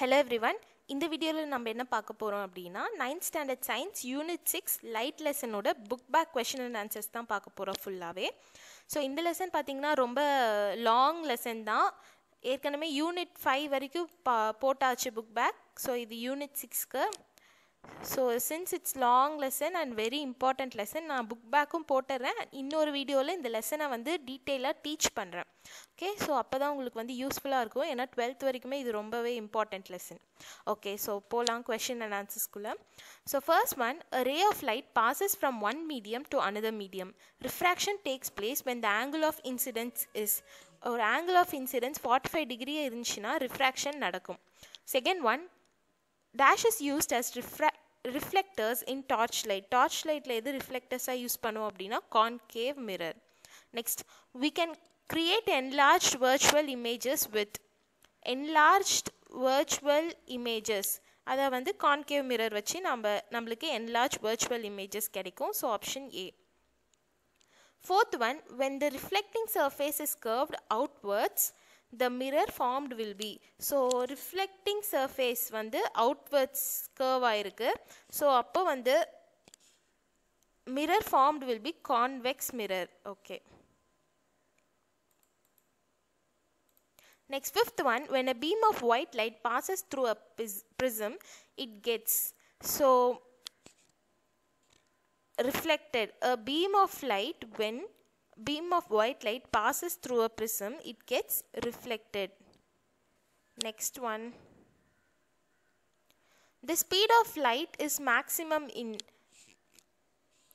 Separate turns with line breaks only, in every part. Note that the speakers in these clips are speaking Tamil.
ஹலோ எவ்ரி ஒன் இந்த வீடியோவில் நம்ம என்ன பார்க்க போகிறோம் அப்படின்னா ninth standard science unit six light லெசனோட book back question and answers தான் பார்க்க போகிறோம் ஃபுல்லாகவே ஸோ இந்த லெசன் பார்த்திங்கன்னா ரொம்ப லாங் லெசன் தான் ஏற்கனவே யூனிட் ஃபைவ் வரைக்கும் பா போட்டாச்சு புக் பேக் ஸோ இது யூனிட் சிக்ஸ்க்கு so since it's long lesson and very important lesson நான் புக் பேக்கும் போட்டுடுறேன் இன்னொரு வீடியோவில் இந்த லெசனை வந்து டீட்டெயிலாக டீச் பண்ணுறேன் ஓகே ஸோ அப்போ தான் உங்களுக்கு வந்து யூஸ்ஃபுல்லாக இருக்கும் ஏன்னா டுவெல்த் வரைக்குமே இது ரொம்பவே இம்பார்ட்டண்ட் லெசன் ஓகே ஸோ போகலாம் கொஷின் அண்ட் ஆன்சர்ஸ்குள்ளே so first one ray of light passes from one medium to another medium refraction takes place when the angle of incidence is ஒரு angle of incidence forty five டிகிரியே இருந்துச்சுன்னா ரிஃப்ராக்ஷன் நடக்கும் second one Dash is used as reflectors in torchlight. light torch எது reflectors are யூஸ் பண்ணுவோம் அப்படின்னா concave mirror next we can create enlarged virtual images with enlarged virtual images அதை வந்து கான்கேவ் மிரர் வச்சு நம்ம நம்மளுக்கு என்லார்ஜ் வர்ச்சுவல் இமேஜஸ் கிடைக்கும் so option A fourth one when the reflecting surface is curved outwards the mirror formed will be so reflecting surface. வந்து outwards curve ஆயிருக்கு So அப்போ வந்து mirror formed will be convex mirror. Okay. Next fifth one, when a beam of white light passes through a prism, it gets so reflected. A beam of light when beam of white light passes through a prism, it gets reflected. Next one. The speed of light is maximum in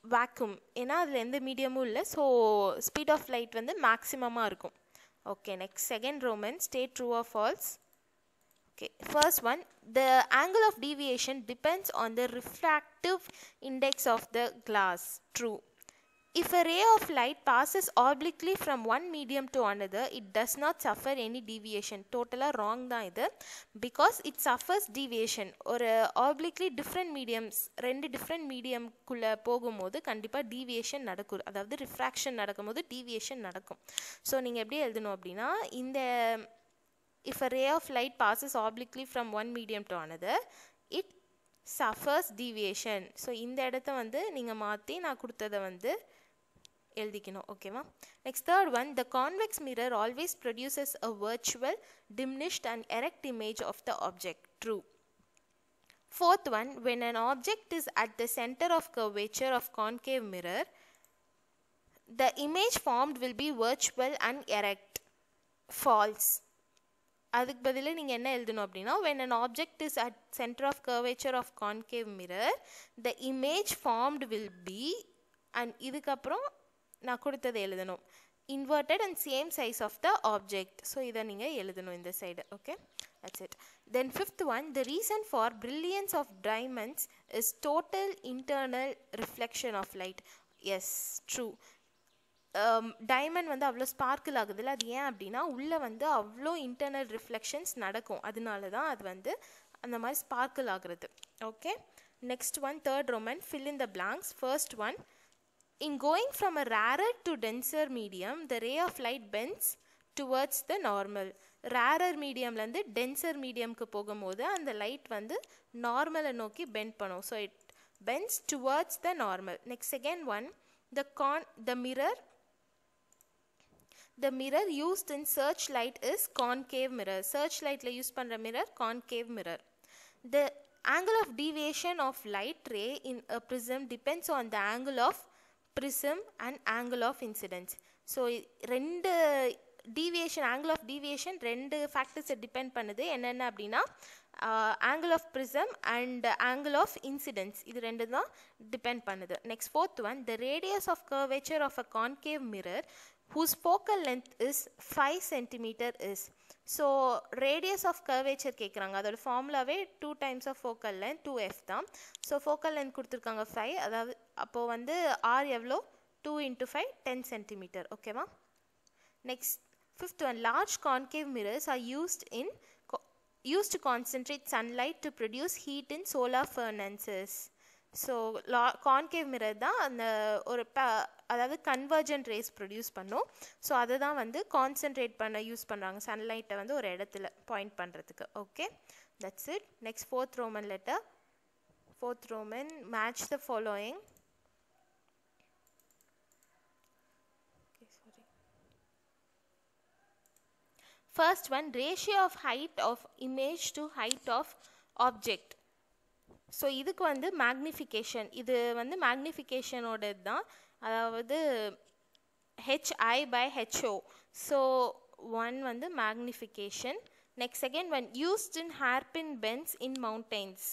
vacuum. In the medium, so speed of light is maximum. Okay, next. Second Roman, Stay true or false. Okay, first one. The angle of deviation depends on the refractive index of the glass. True. If a ray of light passes obliquely from one medium to another, it does not suffer any deviation. டோட்டலாக ராங் தான் இது பிகாஸ் இட் சஃபர்ஸ் டிவியேஷன் ஒரு ஆப்ளிக்லி டிஃப்ரெண்ட் மீடியம்ஸ் ரெண்டு டிஃப்ரெண்ட் மீடியம்குள்ளே போகும்போது கண்டிப்பாக டீவியேஷன் நடக்கும் அதாவது ரிஃப்ராக்ஷன் நடக்கும்போது டீவியேஷன் நடக்கும் ஸோ நீங்கள் எப்படி எழுதணும் அப்படின்னா இந்த if a ray of light passes obliquely from one medium to another it suffers deviation so இந்த இடத்த வந்து நீங்கள் மாற்றி நான் கொடுத்ததை வந்து எழுதிக்கணும் ஓகேவா next third one the convex mirror always produces a virtual diminished and erect image of the object true Fourth one, when an object is at the center of curvature of concave mirror, the image formed will be virtual and erect. False. அதுக்கு பதிலாக நீங்கள் என்ன எழுதணும் அப்படின்னா when an object is at centre of curvature of concave mirror the image formed will be and இதுக்கப்புறம் நான் கொடுத்தது எழுதணும் inverted and same size of the object so இதை நீங்கள் எழுதணும் இந்த side okay That's it then fifth one the reason for brilliance of diamonds is total internal reflection of light is true diamond வந்து அவ்வளோ ஸ்பார்க்கிள் ஆகுதுல்ல அது ஏன் அப்படின்னா உள்ளே வந்து அவ்வளோ இன்டர்னல் ரிஃப்ளெக்ஷன்ஸ் நடக்கும் அதனால தான் அது வந்து அந்த மாதிரி ஸ்பார்க்கிள் ஆகுறது okay next one third roman fill in the blanks first one In going from a rarer to denser medium, the ray of light bends towards the normal rarer மீடியம்லேருந்து டென்சர் மீடியம்க்கு போகும்போது அந்த லைட் வந்து நார்மலை நோக்கி பெண்ட் பண்ணும் so it bends towards the normal next second one the con the mirror the mirror used in search light is concave mirror search லைட்டில் யூஸ் பண்ணுற mirror concave mirror the angle of deviation of light ray in a prism depends on the angle of prism and angle of incidence so ரெண்டு டீவியேஷன் ஆங்கிள் ஆஃப் டீவியேஷன் ரெண்டு ஃபேக்டர்ஸை டிபெண்ட் பண்ணுது என்னென்ன அப்படின்னா angle of prism and angle of incidence இது ரெண்டு தான் டிபெண்ட் பண்ணுது next fourth one the radius of curvature of a concave mirror whose focal length is five centimetre is so radius of curvature கேட்குறாங்க அதோட ஃபார்முலாவே two times of focal length two F தான் ஸோ ஃபோக்கல் லென்த் கொடுத்துருக்காங்க ஃபைவ் அதாவது அப்போது வந்து ஆர் எவ்வளோ two into five ten centimetre ஓகேவா next fifth one large concave mirrors are used in used to concentrate sunlight to produce heat in solar furnaces so லா கான்கேவ் மிரர் தான் அந்த ஒரு ப அதாவது கன்வர்ஜன் ரேஸ் ப்ரொடியூஸ் பண்ணும் ஸோ அதை தான் வந்து கான்சென்ட்ரேட் பண்ண யூஸ் பண்ணுறாங்க சன்லைட்டை வந்து ஒரு இடத்துல பாயிண்ட் பண்ணுறதுக்கு okay that's it next fourth roman letter fourth roman match the following first one ratio of height of image to height of object so இதுக்கு வந்து மேக்னிஃபிகேஷன் இது வந்து மேக்னிஃபிகேஷனோடது தான் அதாவது HI by HO so one வந்து magnification next second one used in hairpin bends in mountains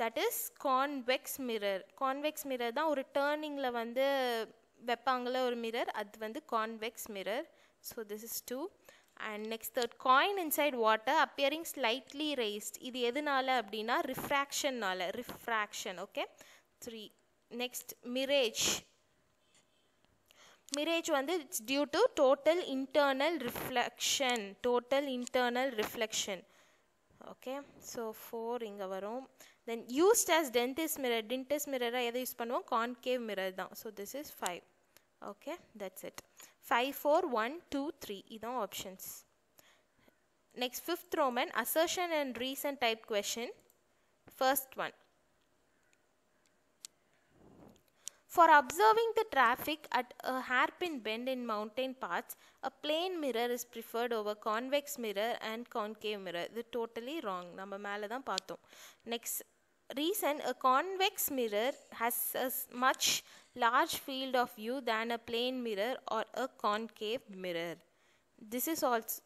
that is convex mirror convex mirror தான் ஒரு டேர்னிங்கில் வந்து வைப்பாங்கள ஒரு மிரர் அது வந்து convex mirror so this is two and next third coin inside water appearing slightly raised இது எதுனால அப்படின்னா ரிஃப்ராக்ஷன்னால் refraction okay three next mirage mirage வந்து it's due to total internal reflection total internal reflection okay so four இங்கே வரும் then used as dentist mirror dentist மிரராக எதை யூஸ் பண்ணுவோம் கான்கேவ் மிரர் தான் so this is five okay that's it five four one two three இதான் options next fifth roman assertion and reason type question first one For observing the traffic at a hairpin bend in mountain paths, a plane mirror is preferred over convex mirror and concave mirror. இது totally wrong. நம்ம மேலே தான் பார்த்தோம் next reason a convex mirror has a much large field of view than a plane mirror or a concave mirror this is false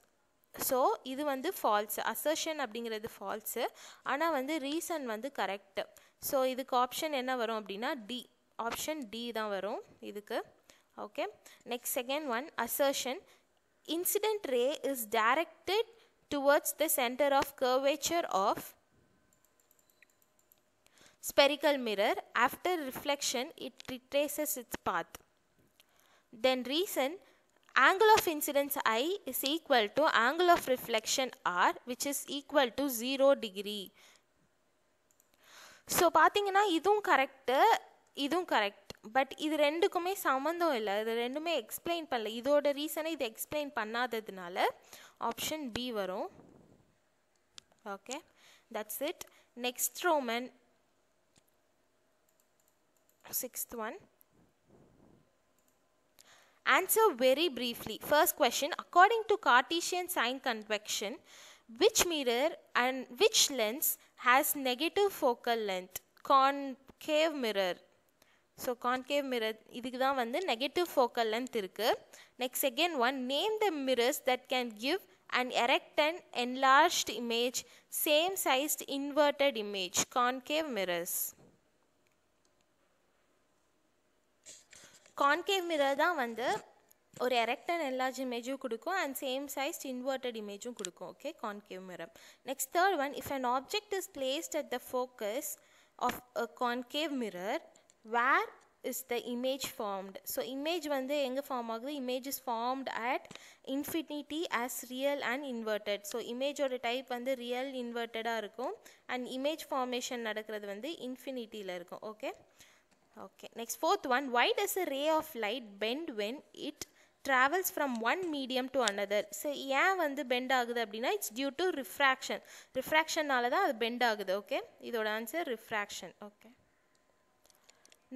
so இது வந்து ஃபால்ஸு அசர்ஷன் அப்படிங்கிறது ஃபால்ஸு ஆனால் வந்து ரீசன் வந்து கரெக்டு ஸோ இதுக்கு ஆப்ஷன் என்ன வரும் அப்படின்னா டி ஆப்ஷன் டி தான் வரும் இதுக்கு okay next second one assertion incident ray is directed towards the centre of curvature of spherical mirror after reflection it retraces its path then reason angle of incidence i is equal to angle of reflection r which is equal to 0 degree so பார்த்தீங்கன்னா இதுவும் கரெக்டு இதுவும் கரெக்ட் பட் இது ரெண்டுக்குமே சம்மந்தம் இல்லை இது ரெண்டுமே எக்ஸ்பிளைன் பண்ணல இதோட ரீசனை இது எக்ஸ்பிளைன் பண்ணாததுனால ஆப்ஷன் பி வரும் okay that's it next Roman sixth one Answer very briefly. First question According to Cartesian sine convection, which mirror and which lens has negative focal length? Concave mirror. So concave mirror, this is the negative focal length. Next, again one, name the mirrors that can give an erect and enlarged image, same sized inverted image, concave mirrors. Concave mirror is or erect and enlarged image and same sized inverted image okay concave mirror next third one if an object is placed at the focus of a concave mirror where is the image formed so image வந்து எங்கே ஃபார்ம் ஆகுது image is formed at infinity as real and inverted so இமேஜோட டைப் வந்து ரியல் இன்வெர்ட்டடாக இருக்கும் அண்ட் இமேஜ் ஃபார்மேஷன் நடக்கிறது வந்து இன்ஃபினிட்டியில் இருக்கும் okay okay next fourth one why does a ray of light bend when it travels from one medium to another so ஏன் வந்து பெண்ட் ஆகுது அப்படின்னா இட்ஸ் டியூ டு ரிஃப்ராக்ஷன் ரிஃப்ராக்ஷனால தான் அது பெண்ட் ஆகுது ஓகே இதோட answer refraction okay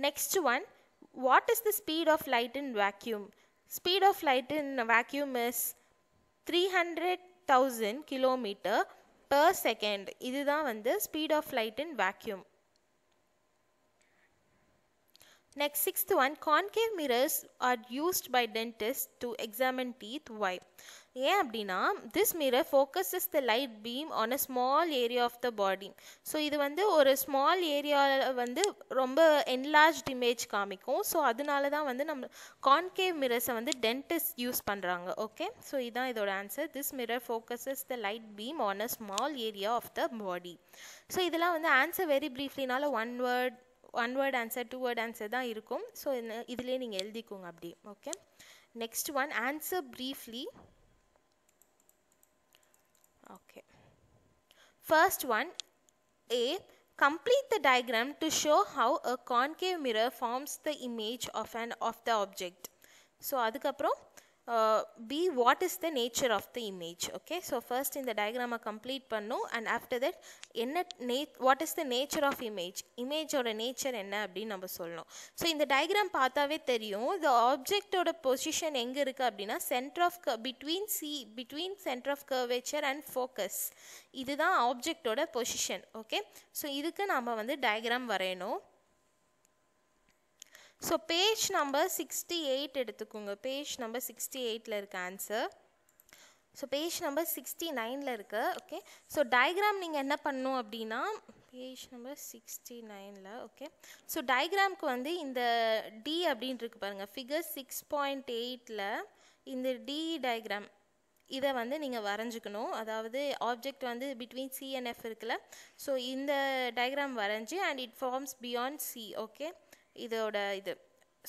Next one, what is the speed of light in vacuum? Speed of light in vacuum is 300,000 kilometer per second. இதுதான் the speed of light in vacuum. Next, sixth one, concave mirrors are used by dentists to examine teeth. Why? ஏன் அப்படின்னா this mirror focuses the light beam on a small area of the body so இது வந்து ஒரு ஸ்மால் ஏரியாவில் வந்து ரொம்ப என்லார்ஜ்ட் இமேஜ் காமிக்கும் ஸோ அதனால தான் வந்து நம்ம கான்கேவ் மிரர்ஸை வந்து டென்டிஸ்ட் யூஸ் பண்ணுறாங்க ஓகே ஸோ இதுதான் இதோட answer this mirror focuses the light beam on a small area of the body so இதெல்லாம் வந்து ஆன்சர் வெரி ப்ரீஃப்லினால one word one word answer two word answer தான் இருக்கும் ஸோ இதுலேயே நீங்கள் எழுதிக்கோங்க அப்படி okay next one answer briefly Okay. First one, A. Complete the diagram to show how a concave mirror forms the image of an of the object. So, அதுக்கப்புறம் uh, B what is the nature of the image okay so first in the diagram complete பண்ணும் and after that என்ன what is the nature of image image ஓட nature enna என்ன அப்படின்னு நம்ம so in the diagram பார்த்தாவே தெரியும் the object ஓட position எங்கே இருக்குது அப்படின்னா center of curve between C between center of curvature and focus இதுதான் ஆப்ஜெக்டோட பொசிஷன் ஓகே ஸோ இதுக்கு நாம் வந்து டயக்ராம் வரையணும் so page number sixty eight எடுத்துக்கோங்க பேஜ் நம்பர் சிக்ஸ்டி எயிட்டில் இருக்க answer so page number sixty நைனில் இருக்குது ஓகே ஸோ டயக்ராம் நீங்கள் என்ன பண்ணும் அப்படின்னா பேஜ் நம்பர் சிக்ஸ்டி நைனில் ஓகே ஸோ டயக்ராம்க்கு வந்து இந்த டி அப்படின்னு இருக்கு பாருங்கள் ஃபிகர் சிக்ஸ் பாயிண்ட் எயிட்டில் இந்த டி டயக்ராம் இதை வந்து நீங்கள் வரைஞ்சிக்கணும் அதாவது ஆப்ஜெக்ட் வந்து பிட்வீன் சி அண்ட் எஃப் இருக்குல்ல ஸோ இந்த டயக்ராம் வரைஞ்சி and it forms beyond C okay இதோட இது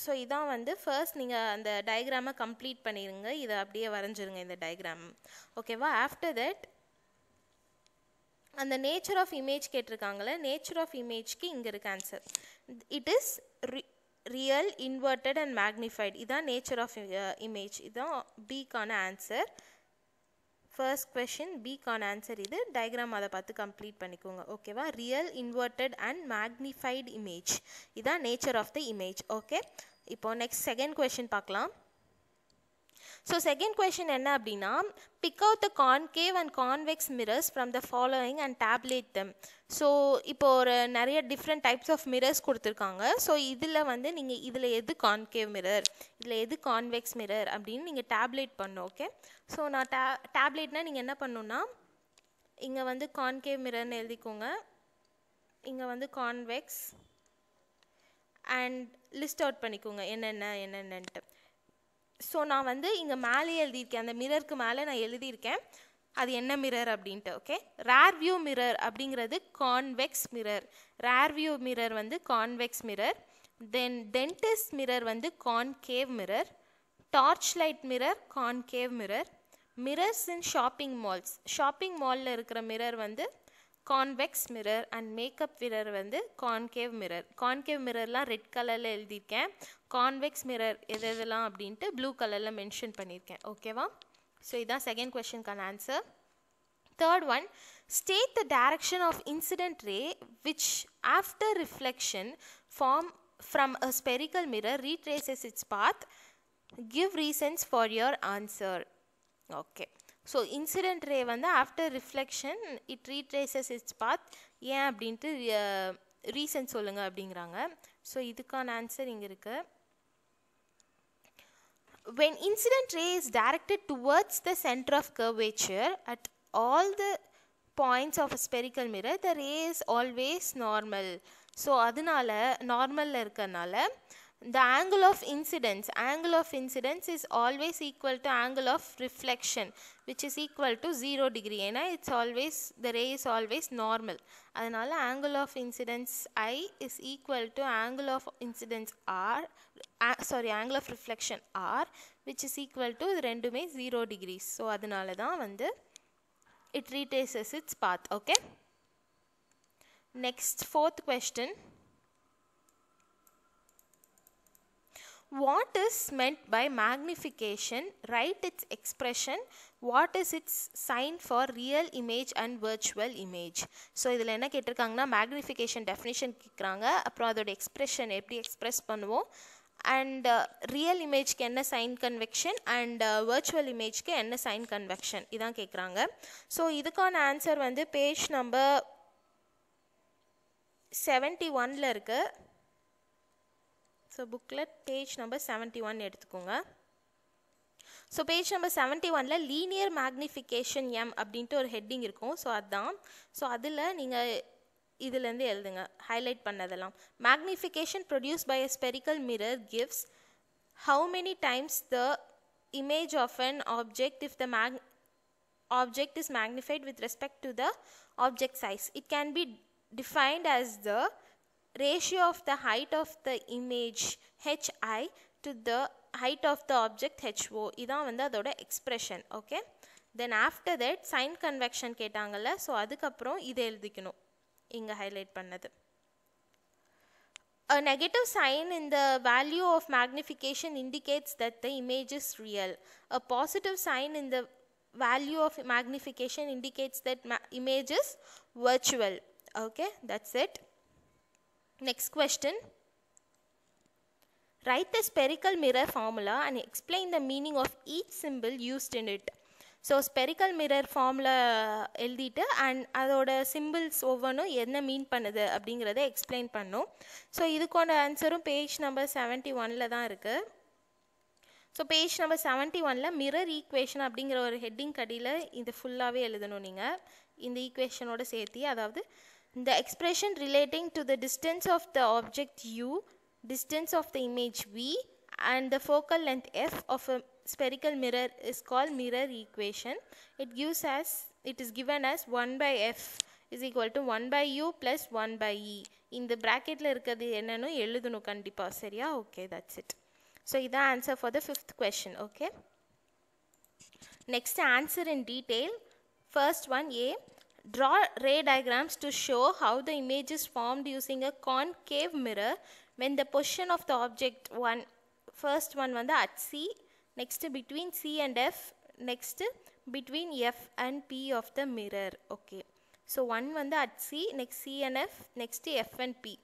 ஸோ இதான் வந்து ஃபர்ஸ்ட் நீங்கள் அந்த டயக்ராமை கம்ப்ளீட் பண்ணிடுங்க இதை அப்படியே வரைஞ்சிருங்க இந்த டயக்ராம் ஓகேவா ஆஃப்டர் தட் அந்த நேச்சர் ஆஃப் இமேஜ் கேட்டிருக்காங்களே நேச்சர் ஆஃப் இமேஜ்க்கு இங்கே இருக்க answer it is real inverted and magnified இதான் நேச்சர் ஆஃப் இமேஜ் இதுதான் பிக்கான ஆன்சர் ஃபர்ஸ்ட் கொஷின் பிக்கான ஆன்சர் இது டயக்ராம் அதை பார்த்து கம்ப்ளீட் பண்ணிக்கோங்க ஓகேவா real inverted and magnified image இதுதான் nature of the image okay இப்போ நெக்ஸ்ட் செகண்ட் கொஷின் பார்க்கலாம் ஸோ செகண்ட் கொஷின் என்ன அப்படின்னா pick out the concave and convex mirrors from the following and tabulate them so இப்போ ஒரு நிறைய டிஃப்ரெண்ட் டைப்ஸ் ஆஃப் மிரர்ஸ் கொடுத்துருக்காங்க ஸோ இதில் வந்து நீங்கள் இதில் எது கான்கேவ் மிரர் இதில் எது கான்வெக்ஸ் மிரர் அப்படின்னு நீங்கள் டேப்லெட் பண்ணும் ஓகே ஸோ நான் டே டேப்லெட்னால் நீங்கள் என்ன பண்ணுன்னா இங்கே வந்து கான்கேவ் மிரர்னு எழுதிக்கோங்க இங்கே வந்து கான்வெக்ஸ் அண்ட் லிஸ்ட் அவுட் பண்ணிக்கோங்க என்னென்ன என்னென்னன்ட்டு ஸோ நான் வந்து இங்கே மேலே எழுதியிருக்கேன் அந்த மிரருக்கு மேலே நான் எழுதியிருக்கேன் அது என்ன மிரர் அப்படின்ட்டு ஓகே ரேர் வியூ மிரர் அப்படிங்கிறது convex mirror rear view mirror வந்து convex mirror then dentist mirror வந்து concave mirror torch light mirror concave mirror mirrors in shopping malls shopping மாலில் இருக்கிற மிரர் வந்து convex mirror and makeup mirror வந்து கான்கேவ் மிரர் கான்கேவ் மிரர்லாம் ரெட் கலரில் எழுதியிருக்கேன் கான்வெக்ஸ் மிரர் எது எதெல்லாம் அப்படின்ட்டு ப்ளூ கலரில் மென்ஷன் பண்ணியிருக்கேன் ஓகேவா ஸோ இதுதான் செகண்ட் கொஷனுக்கான answer third one state the direction of incident ray which after reflection form from a spherical mirror retraces its path give reasons for your answer okay so incident ray வந்து after reflection it retraces its path ஏன் அப்படின்ட்டு ரீசன் சொல்லுங்கள் அப்படிங்கிறாங்க ஸோ இதுக்கான ஆன்சர் இங்கே இருக்குது when incident ray is directed towards the center of curvature at all the points of a spherical mirror the ray is always normal so அதனால நார்மலில் இருக்கறனால the angle of incidence angle of incidence is always equal to angle of reflection which is equal to 0 degree and it's always the ray is always normal அதனால angle of incidence I is equal to angle of incidence R uh, sorry angle of reflection R which is equal to இது ரெண்டுமே 0 degrees so அதனால தான் வந்து it retraces its path okay next fourth question what is meant by magnification write its expression what is its sign for real image and virtual image so இதில் என்ன கேட்டிருக்காங்கன்னா மேக்னிஃபிகேஷன் டெஃபினிஷன் கேட்குறாங்க அப்புறம் அதோட எக்ஸ்ப்ரெஷன் எப்படி எக்ஸ்ப்ரெஸ் பண்ணுவோம் அண்ட் ரியல் இமேஜ்க்கு என்ன சைன் கன்வெக்ஷன் அண்ட் வர்ச்சுவல் இமேஜ்க்கு என்ன சைன் கன்வெக்ஷன் இதான் கேட்குறாங்க ஸோ இதுக்கான ஆன்சர் வந்து பேஜ் நம்பர் செவன்ட்டி ஒனில் இருக்குது ஸோ புக்கில் பேஜ் நம்பர் செவன்ட்டி ஒன் எடுத்துக்கோங்க ஸோ பேஜ் நம்பர் செவன்ட்டி ஒனில் லீனியர் மேக்னிஃபிகேஷன் எம் அப்படின்ட்டு ஒரு ஹெட்டிங் இருக்கும் ஸோ அதுதான் ஸோ அதில் நீங்கள் இதுலேருந்து எழுதுங்க ஹைலைட் பண்ணதெல்லாம் magnification produced by a spherical mirror gives how many times the image of an object if the mag object is magnified with respect to the object size it can be defined as the ratio of the height of the image hi to the height of the object ho இதான் வந்து அதோட expression okay then after that sign convention கேட்டாங்கல்ல ஸோ அதுக்கப்புறம் இதை எழுதிக்கணும் இங்கே ஹைலைட் பண்ணது A negative sign in the value of magnification indicates that the image is real. A positive sign in the value of magnification indicates that ma image is virtual. Okay, that's it. Next question. Write the spherical mirror formula and explain the meaning of each symbol used in it so spherical mirror ஃபார்மில் எழுதிட்டு அண்ட் அதோட சிம்பிள்ஸ் ஒவ்வொன்றும் என்ன மீன் பண்ணுது அப்படிங்கிறத எக்ஸ்பிளைன் பண்ணும் ஸோ இதுக்கான ஆன்சரும் பேஜ் நம்பர் செவன்ட்டி ஒனில் தான் இருக்குது ஸோ பேஜ் நம்பர் செவன்ட்டி ஒனில் மிரர் ஈக்குவேஷன் அப்படிங்கிற ஒரு ஹெட்டிங் கடியில் இது ஃபுல்லாகவே எழுதணும் நீங்கள் இந்த ஈக்குவேஷனோட சேர்த்து அதாவது The expression relating to the distance of the object u, distance of the image v and the focal length f of a spherical mirror is called mirror equation. It gives us, it is given as 1 by f is equal to one by U plus one by E இந்த ப்ராக்கெட்டில் இருக்கிறது என்னன்னு எழுதணும் கண்டிப்பாக சரியா ஓகே தட்ஸ் இட் So இதான் answer for the fifth question okay Next answer in detail First one A Draw ray diagrams to show how the image is formed using a concave mirror when the position of the object one first one வந்து at C next between C and F next between F and P of the mirror okay so one வந்து at C next C and F next F and P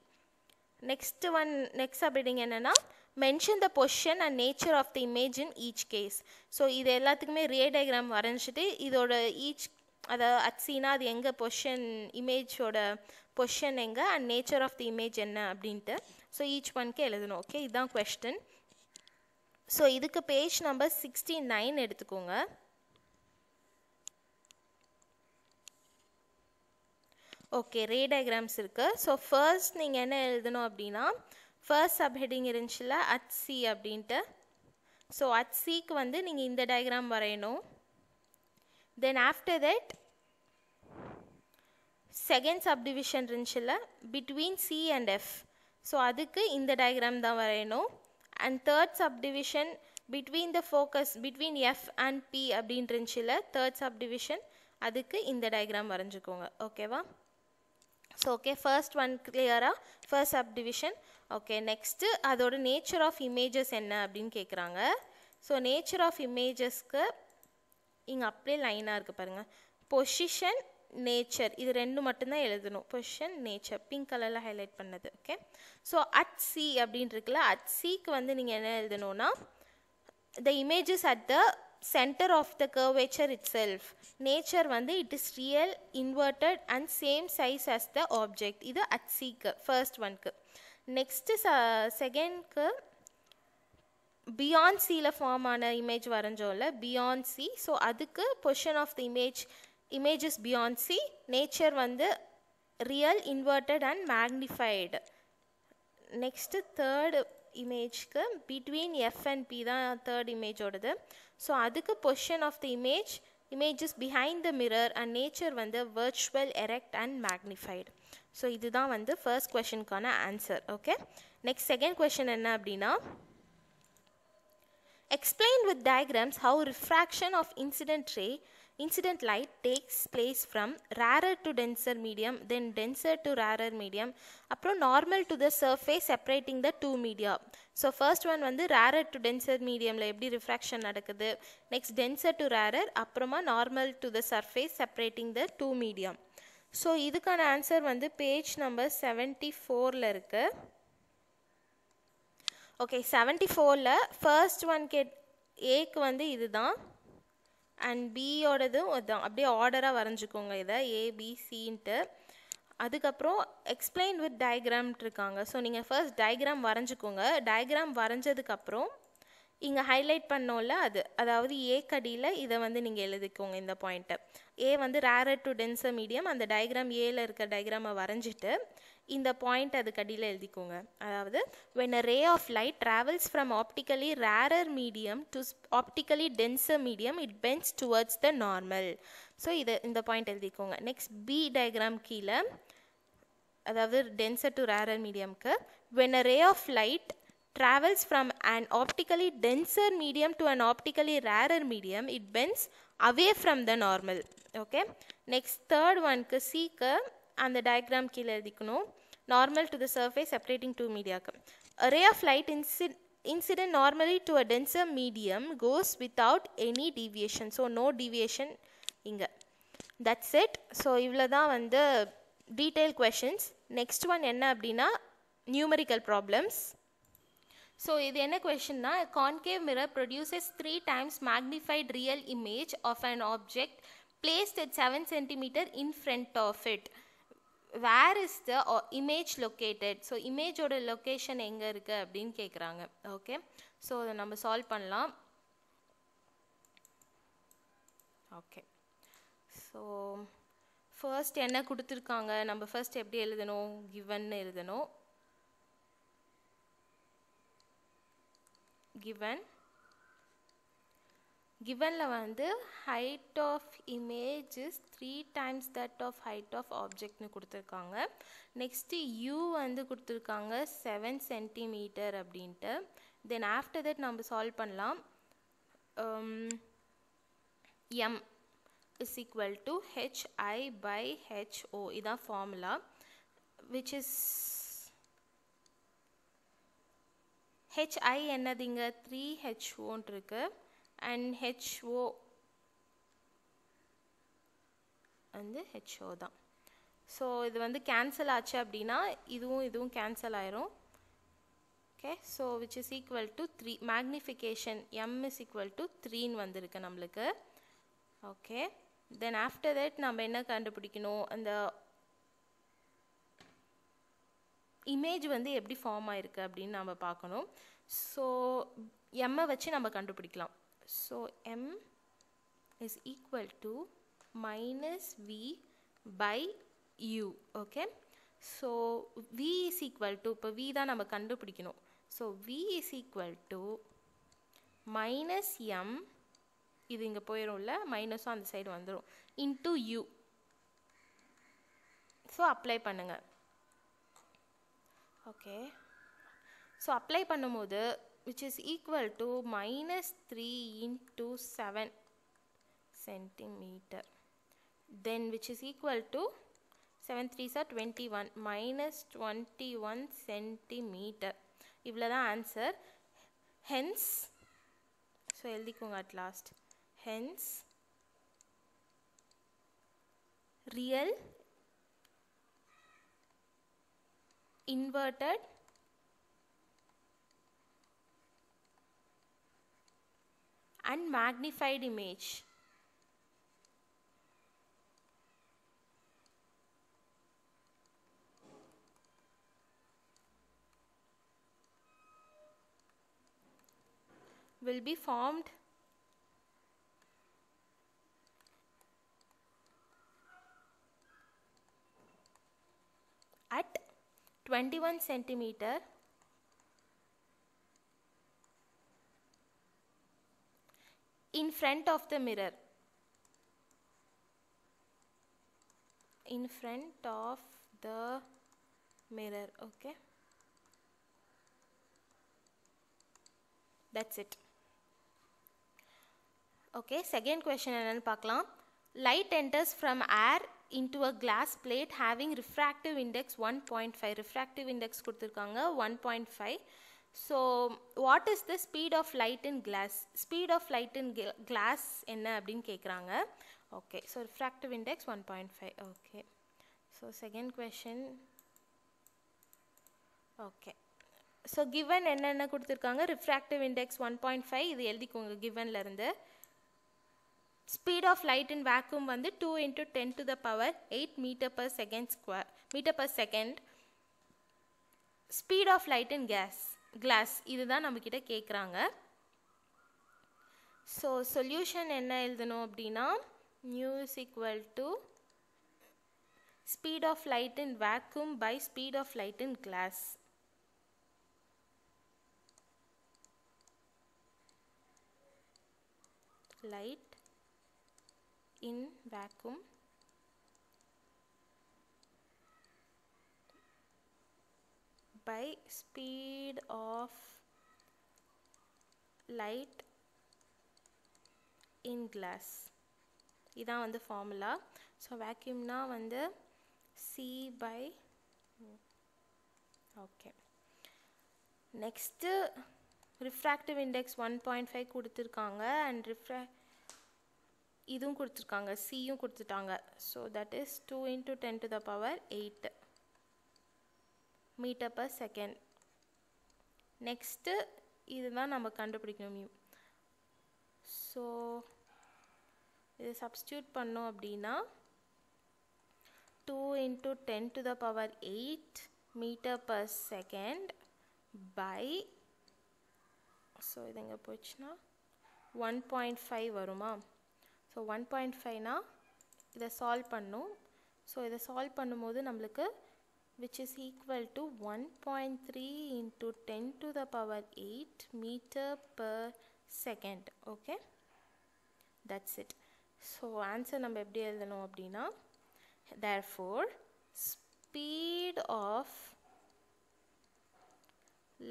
next one next அப்படிங்க என்னன்னா mention the position and nature of the image in each case so இது எல்லாத்துக்குமே ray diagram வரைஞ்சிட்டு இதோட each அதை அட்ஸினா அது எங்கே பொஷன் இமேஜோட பொஷன் எங்கே and nature of the image என்ன அப்படின்ட்டு ஸோ ஈச் ஒன்க்கு எழுதணும் ஓகே இதுதான் கொஸ்டின் ஸோ இதுக்கு பேஜ் நம்பர் சிக்ஸ்டி நைன் எடுத்துக்கோங்க ஓகே ரே டயக்ராம்ஸ் இருக்குது ஸோ ஃபர்ஸ்ட் நீங்கள் என்ன எழுதணும் அப்படின்னா ஃபர்ஸ்ட் ஹெட்டிங் இருந்துச்சுல அட் சி அப்படின்ட்டு ஸோ அட் சிக்கு வந்து நீங்கள் இந்த டயக்ராம் வரையணும் then after that second subdivision இருந்துச்சுல்ல between C and F so அதுக்கு இந்த டயக்ராம் தான் வரையணும் and third subdivision between the focus between F and P அப்படின்ட்டு தேர்ட் சப்டிவிஷன் அதுக்கு இந்த டயக்ராம் வரைஞ்சிக்கோங்க ஓகேவா ஸோ ஓகே ஃபர்ஸ்ட் ஒன் கிளியராக ஃபர்ஸ்ட் சப்டிவிஷன் ஓகே நெக்ஸ்ட்டு அதோட நேச்சர் ஆஃப் இமேஜஸ் என்ன அப்படின்னு கேட்குறாங்க ஸோ நேச்சர் ஆஃப் இமேஜஸ்க்கு இங்கே அப்படியே லைனாக இருக்குது பாருங்கள் பொஷிஷன் நேச்சர் இது ரெண்டு மட்டும்தான் எழுதணும் பொஷிஷன் நேச்சர் பிங்க் கலரில் ஹைலைட் பண்ணது ஓகே ஸோ அட் சி அப்படின்னு இருக்குல்ல அட் சிக்கு வந்து நீங்கள் என்ன எழுதணும்னா the images at the centre of the curvature itself nature வந்து it is real inverted and same size as the object இது அட் சிக்கு ஃபர்ஸ்ட் ஒன்க்கு நெக்ஸ்ட்டு செகண்ட்க்கு பியாண்ட் சியில் ஃபார்ம் ஆன இமேஜ் வரைஞ்சோம்ல பியாண்ட் சி ஸோ அதுக்கு position of the image images beyond C nature வந்து real inverted and magnified next third இமேஜ்க்கு பிட்வீன் எஃப் அண்ட் பி தான் தேர்ட் இமேஜோடது ஸோ அதுக்கு position of the image images behind the mirror and nature வந்து virtual erect and magnified so இதுதான் வந்து ஃபர்ஸ்ட் கொஷனுக்கான answer okay next second question என்ன அப்படின்னா explained with diagrams how refraction of incident ray, incident light takes place from rarer to denser medium, then denser to rarer medium, அப்புறம் normal to the surface separating the two media. So first one வந்து rarer to denser mediumல எப்படி refraction நடக்குது, next denser to rarer, அப்புறமா normal to the surface separating the two medium. so இதுக்கான answer வந்து page number செவன்ட்டி ஃபோரில் இருக்குது ஓகே செவன்ட்டி ஃபோரில் ஃபர்ஸ்ட் ஒன் கேட் ஏக்கு வந்து இது தான் அண்ட் பியோடதும் அதுதான் அப்படியே ஆர்டராக வரைஞ்சிக்கோங்க இதை ஏபிசின்ட்டு அதுக்கப்புறம் எக்ஸ்பிளைன் வித் டயக்ராம்ட் இருக்காங்க ஸோ நீங்கள் ஃபர்ஸ்ட் டயக்ராம் வரைஞ்சிக்கோங்க டயக்ராம் வரைஞ்சதுக்கப்புறம் இங்கே ஹைலைட் பண்ணோம்ல அது அதாவது ஏ கடியில் இதை வந்து நீங்கள் எழுதிக்கோங்க இந்த பாயிண்ட்டை ஏ வந்து ரேரர் டு டென்சர் மீடியம் அந்த டயக்ராம் ஏல இருக்க டயக்ராமை வரைஞ்சிட்டு இந்த பாயிண்ட் அதுக்கு அடியில் எழுதிக்கோங்க அதாவது when a ray of light travels from optically rarer medium to optically denser medium it bends towards the normal so இதை இந்த பாயிண்ட் எழுதிக்கோங்க நெக்ஸ்ட் பி டயக்ராம் கீழே அதாவது டென்சர் டு ரேரர் மீடியம்க்கு when a ray of light travels from and optically denser medium to and optically rarer medium it bends away from the normal. Okay. Next, third one, C, அந்த டயக்ராம் கீழே எழுதிக்கணும் normal to the surface separating two media. A ray of light inci incident normally to a denser medium goes without any deviation. So, no deviation இங்கே தட்ஸ் இட் ஸோ இவ்வளோ தான் வந்து டீட்டெயில் கொஷின்ஸ் நெக்ஸ்ட் ஒன் என்ன அப்படின்னா நியூமரிக்கல் ப்ராப்ளம்ஸ் ஸோ இது என்ன கொஷின்னா concave mirror produces three times magnified real image of an object placed at seven centimetre in front of it where is the image located so இமேஜோட லொக்கேஷன் எங்கே இருக்குது அப்படின்னு கேட்குறாங்க ஓகே ஸோ அதை நம்ம சால்வ் பண்ணலாம் ஓகே ஸோ ஃபர்ஸ்ட் என்ன கொடுத்துருக்காங்க நம்ம ஃபர்ஸ்ட் எப்படி எழுதணும் கிவன் எழுதணும் கிவன் கிவனில் வந்து height of image is three times that of height of ஆப்ஜெக்ட்னு கொடுத்துருக்காங்க நெக்ஸ்ட்டு யூ வந்து கொடுத்துருக்காங்க செவன் சென்டிமீட்டர் அப்படின்ட்டு தென் ஆஃப்டர் தட் நம்ம சால்வ் பண்ணலாம் M is equal to HI by HO இதான் ஃபார்முலா விச் இஸ் ஹெச்ஐ என்னதுங்க த்ரீ ஹெச்ஓன்ட்டு இருக்குது அண்ட் ஹெச்ஓ வந்து ஹெச்ஓ தான் ஸோ இது வந்து கேன்சல் ஆச்சு அப்படின்னா இதுவும் இதுவும் கேன்சல் ஆயிரும் okay so which is equal to three magnification M is equal to த்ரீன்னு வந்திருக்கு நம்மளுக்கு ஓகே தென் ஆஃப்டர் தட் நம்ம என்ன கண்டுபிடிக்கணும் அந்த இமேஜ் வந்து எப்படி ஃபார்ம் ஆயிருக்கு அப்படின்னு நம்ம பார்க்கணும் ஸோ எம்மை வச்சு நம்ம கண்டுபிடிக்கலாம் So M is equal to minus V by U. Okay. So V is equal to இப்போ வி தான் நம்ம கண்டுபிடிக்கணும் so V is equal to minus M இது இங்கே போயிடும்ல மைனஸும் அந்த சைடு வந்துடும் இன்ட்டு யூ ஸோ அப்ளை பண்ணுங்கள் ஓகே ஸோ அப்ளை பண்ணும்போது which is equal to minus 3 into 7 centimeter then which is equal to 7 3s are 21 minus 21 centimeter இவ்வளோ answer hence so ஸோ எழுதிக்கோங்க at last hence real inverted and magnified image. will be formed at 21 centimeter in front of the mirror in front of the mirror okay that's it okay second question என்னன்னு பார்க்கலாம் light enters from air into a glass plate having refractive index 1.5 refractive index கொடுத்துருக்காங்க 1.5 so what is the speed of light in glass speed of light in glass என்ன அப்படின்னு கேட்குறாங்க okay so refractive index one point five okay so second question okay so given என்னென்ன கொடுத்துருக்காங்க refractive index one point five இது எழுதிக்கோங்க கிவன்லேருந்து speed of light in vacuum வந்து two into ten to the power eight metre per second square metre per second speed of light in case class இதுதான் நம்மக்கிட்ட கேட்குறாங்க ஸோ சொல்யூஷன் என்ன எழுதணும் அப்படின்னா mu is equal to speed of light in vacuum by speed of light in glass. Light in vacuum by speed of light in glass இதான் வந்து ஃபார்முலா ஸோ வேக்யூம்னா வந்து c by okay next refractive index one point five கொடுத்துருக்காங்க அண்ட் ரிஃப்ரா இதுவும் கொடுத்துருக்காங்க சியும் கொடுத்துட்டாங்க so that is two into ten to the power metre per second next இதுதான் நம்ம கண்டுபிடிக்கணும் மியூ ஸோ இது சப்ஸ்டியூட் பண்ணோம் அப்படின்னா two into ten to the power eight metre per second by so இது எங்கே போச்சுன்னா ஒன் பாயிண்ட் ஃபைவ் வருமா ஸோ ஒன் பாயிண்ட் ஃபைவ்னால் இதை சால்வ் பண்ணும் ஸோ இதை சால்வ் பண்ணும்போது நம்மளுக்கு which is equal to 1.3 into 10 to the power 8 meter per second okay that's it so answer number எப்படி எழுதணும் அப்படின்னா therefore speed of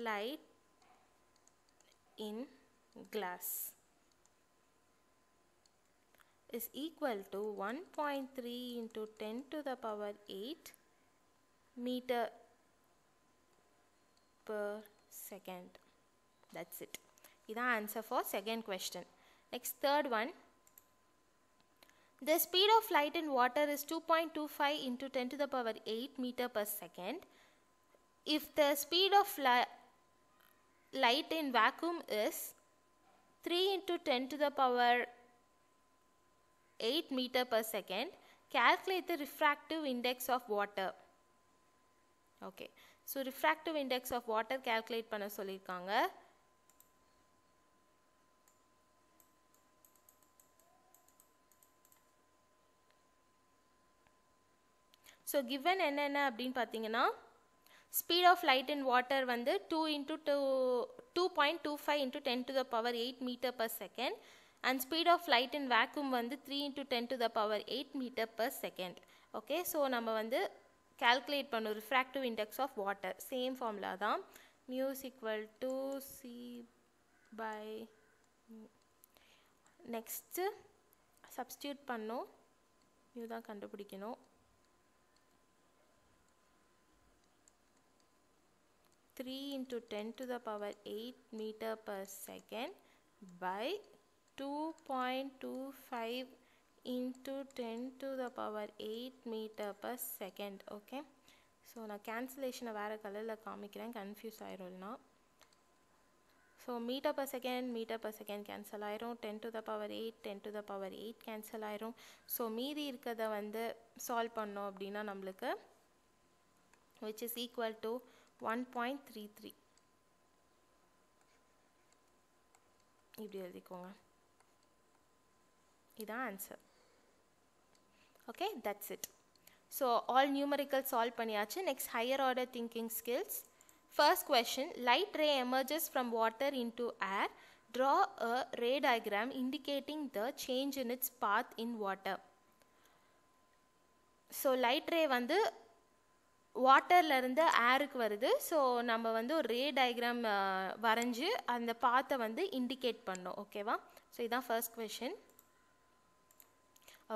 light in glass is equal to 1.3 into 10 to the power 8 meter per second. That's it. The answer for second question. Next third one. The speed of light in water is 2.25 into 10 to the power 8 meter per second. If the speed of li light in vacuum is 3 into 10 to the power 8 meter per second, calculate the refractive index of water. Okay so refractive index of water calculate பண்ண சொல்லியிருக்காங்க ஸோ கிவன் என்னென்ன அப்படின்னு பார்த்தீங்கன்னா speed of light in water வந்து two into two two point two five into ten to the power eight metre per second and speed of light in vacuum வந்து three into ten to the power eight metre per second okay so நம்ம வந்து கால்குலேட் பண்ணும் refractive index of water same formula தான் muse equal to c by next substitute பண்ணும் மியூ தான் கண்டுபிடிக்கணும் three into ten to the power eight metre per second by two point two five into 10 to the power 8 meter per second okay so நான் கேன்சலேஷனை வேறு கலரில் காமிக்கிறேன் கன்ஃபியூஸ் ஆயிரும்னா so metre per second metre per second cancel ஆயிரும் ten to the power eight ten to the power eight cancel ஆயிரும் ஸோ மீதி இருக்கிறத வந்து சால்வ் பண்ணோம் அப்படின்னா நம்மளுக்கு which is equal to one point three three இப்படி எழுதிக்கோங்க இதுதான் answer okay that's it so all numerical solve பண்ணியாச்சு next higher order thinking skills first question light ray emerges from water into air draw a ray diagram indicating the change in its path in water so light ray வந்து வாட்டர்லேருந்து ஏருக்கு வருது ஸோ நம்ம வந்து ஒரு ரே டயக்ராம் வரைஞ்சி அந்த பாத்தை வந்து இண்டிகேட் பண்ணோம் ஓகேவா ஸோ இதுதான் ஃபர்ஸ்ட் கொஷின்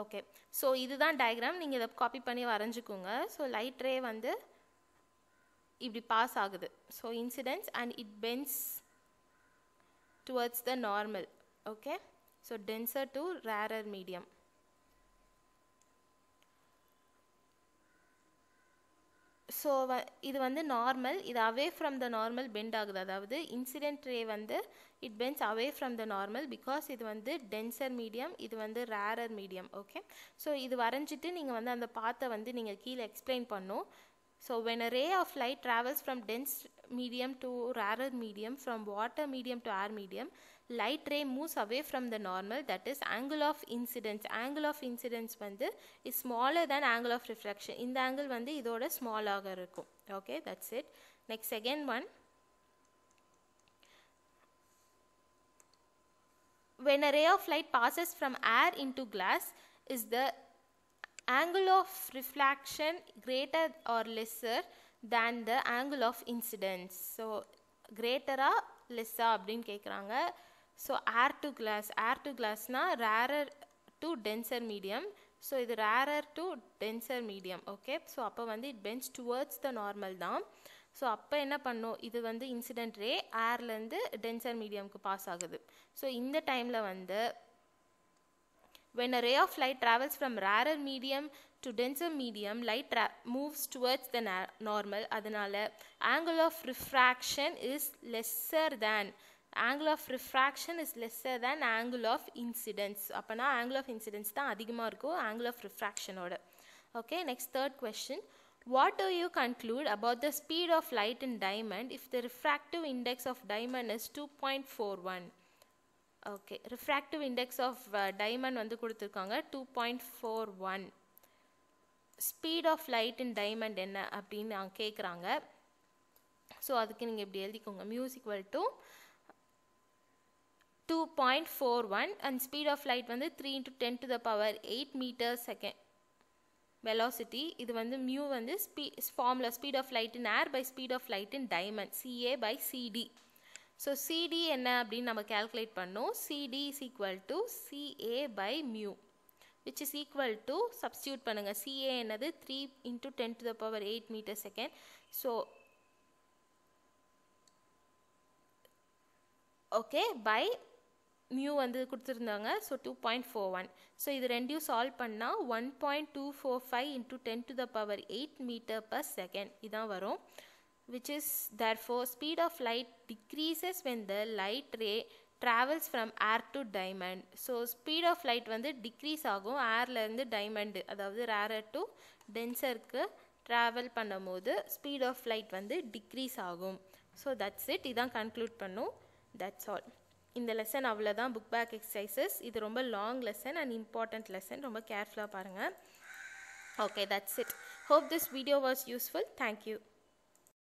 ஓகே ஸோ இதுதான் டயக்ராம் நீங்கள் இதை காப்பி பண்ணி வரைஞ்சிக்கோங்க ஸோ லைட் ரே வந்து இப்படி பாஸ் ஆகுது so incidence and it bends towards the normal okay so denser to rarer medium so வ இது வந்து நார்மல் இது away from the normal bend ஆகுது அதாவது இன்சிடென்ட் ரே வந்து it bends away from the normal because இது வந்து டென்சர் மீடியம் இது வந்து ரேரர் மீடியம் ஓகே ஸோ இது வரைஞ்சிட்டு நீங்கள் வந்து அந்த பாத்தை வந்து நீங்கள் கீழே எக்ஸ்பிளைன் பண்ணும் so when a ray of light travels from dense medium to rarer medium from water medium to air medium light ray moves away from the normal that is angle of incidence angle of incidence வந்து is smaller than angle of refraction இந்த angle வந்து இதோட small ஆக இருக்கும் okay that's it next again one when a ray of light passes from air into glass is the angle of refraction greater or lesser than the angle of incidence so greater ஆ லெஸ்ஸா அப்படின்னு கேட்குறாங்க so air to glass air to கிளாஸ்னால் rarer to denser medium so இது rarer to denser medium okay so அப்போ வந்து it bends towards the normal தான் ஸோ அப்போ என்ன பண்ணோம் இது வந்து இன்சிடென்ட் ரே ஏர்லேருந்து டென்சர் மீடியம்க்கு பாஸ் ஆகுது ஸோ இந்த டைமில் வந்து when a ray of light travels from rarer medium to denser medium light light moves towards the normal அதனால angle of refraction is lesser than angle of refraction is lesser than angle of incidence அப்பனா angle of incidence தான் அதிகமா இருக்கும் angle of refraction ஓட okay next third question what do you conclude about the speed of light in diamond if the refractive index of diamond is 2.41 okay refractive index of diamond வந்து கொடுத்துருக்காங்க two point four one speed of light in diamond என்ன அப்படின்னு கேட்குறாங்க ஸோ அதுக்கு நீங்கள் இப்படி எழுதிக்கோங்க music to 2.41 and speed of light வந்து 3 into 10 to the power 8 meter second velocity இது வந்து mu வந்து formula speed of light in air by speed of light in diamond CA by CD so CD And என்ன அப்படின் நம்ம calculate பண்ணும் CD is equal to CA by mu which is equal to substitute பண்ணுங்க CA Another 3 into 10 to the power 8 meter second so okay by mu வந்து கொடுத்துருந்தாங்க so two point four one so இது ரெண்டையும் சால்வ் பண்ணால் one point two four five into ten to the power eight metre per second இதான் வரும் which is therefore speed of light decreases when the light ray travels from air to diamond so speed of light வந்து டிக்ரீஸ் ஆகும் ஏர்லேருந்து டைமண்டு அதாவது ரேரர் டு டென்சருக்கு ட்ராவல் பண்ணும்போது ஸ்பீட் ஆஃப் லைட் வந்து டிக்ரீஸ் ஆகும் ஸோ தட்ஸ் இட் இதான் கன்க்ளூட் பண்ணும் தட்ஸ் ஆல் இந்த லெசன் அவ்வளோதான் புக் பேக் எக்ஸசைசஸ் இது ரொம்ப long lesson and important lesson ரொம்ப கேர்ஃபுல்லாக பாருங்கள் okay that's it hope this video was useful thank you